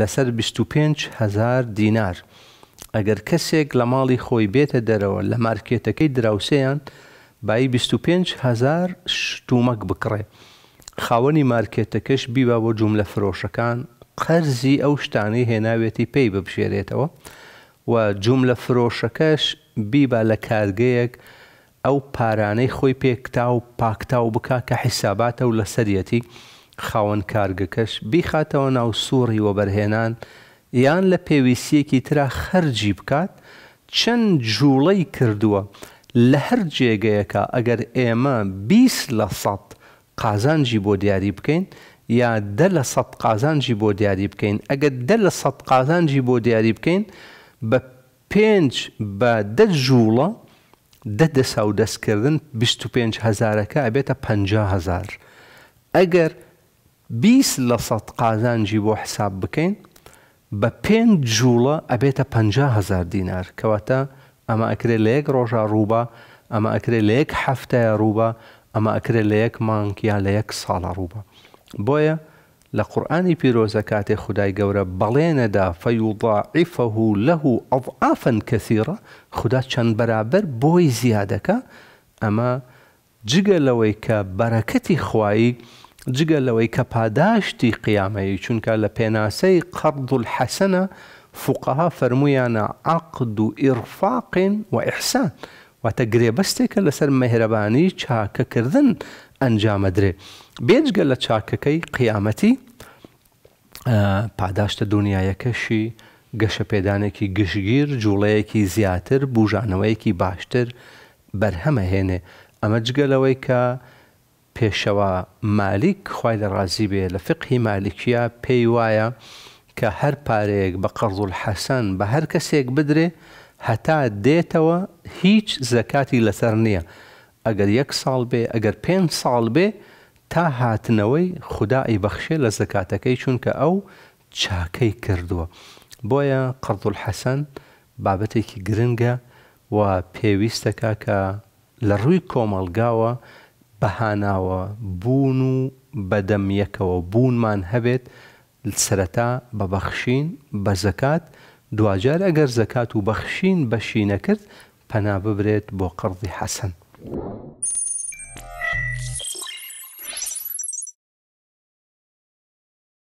لەسەر 25 هزار دینار ئەگەر کەسێک لە ماڵی خۆی بێتە دەرەوە لە مارکێتەکەی دراوسیان بای 25 هزار شتومەک بکڕێ خاوەنی مارکێتەکەش بیوا بۆ جوم لە فرۆشەکان قەرزی ئەو شتانی هێناوێتی پێی ببشێرێتەوە و جوم لە فرۆشەکەش بیبا لە کارگەیەک ئەو پارانەی خۆی پێکتا و پاکتا و بک کە حیساباتە و لە سەرەتی خاوەن کارگەکەش بیخاتەوە ناو سووری وەبەرهێنان یان لە پێویستیەکی ترا خەرجی بکات چەند جوڵەی کردووە لە هەر جێگەیەکە ئەگەر ئێمە 20 لە سە قازانجی بۆ دیاری بکەین یا دە لە سە قازانجی بۆ دیاری بکەین ئەگەر دە لە سە قازانجی بۆ دیاری بکەین بە پێنج بە دە جوڵە دە دەسا و دەستکردن 25 هزارەکە ئەبێتە 50 هزار. ئەگەر بیست لە سەد قازانجی بۆ حساب بکەین بە پێنج جوڵە ئەبێتە 500هزار دینار کەواتە ئەمە ئەکرێت لە یەک ڕۆژە ڕووبە ئەمە ئەکرێت لە یەک هەفتەیە ڕووبە ئەمە ئەکرێت لە یەک مانکیا لە یەک ساڵە ڕووبە بۆیە لە قورآانی پیرۆزە کاتێ خدای گەورە بەڵێنەدا فەیوضاعیفەه لەه ئەضعافەن کەسیڕە خدا چەند بەرابەر بۆی زیادەکە ئەمە جگە لەوەی کە بەرەکەتی خوایی جگە لەوەی کە پاداشتی قیامەیە چونکە لە پێناسەی قەرد و حەسەنە فوقها فەرمویانە عقد و ئیرفاقین و ئیحسان واتە گرێبەستێکە لەسەر مەهرەبانی چاکەکردن ئەنجامەدرێ بێجگە لە چاکەکەی قیامەتی پاداشتە دنیایەکەشی گەشە پێدانێکی گشتگیر جوڵەیەکی زیاتر بژانەوەیەکی باشتر بەرهەمە هێنێ ئەمە جگەلەوەی کە پێشەوە مالیک خی لە ڕازی بێ لە فقی مالکیە پێی وایە کە هەر پارەیەک بە قەرز و حەسەن بە هەر کەسێک بدرێ هەتا دێتەوە هیچ زەکاتی لەسەر نییە ئەگەر یەک ساڵ بێ ئەگەر پێ ساڵ بێ تا هاتنەوەی خوددائی بەخشێ لە زەکاتەکەی چونکە ئەو چاکەی کردووە بۆیە قەرز و حەسەن بابەتێکی گرنگە و پێویستەکە کە لە ڕووی کۆمەلگاوە بەهاناوە بوون و بەدەمیەکەوە بوونمان هەبێت سرەتا بەبەخشین بە زەکات دوجار ئەگەر زەکات و بەخشین بەشی نەکرد پەنا ببرێت بۆ قڕدی حەسەن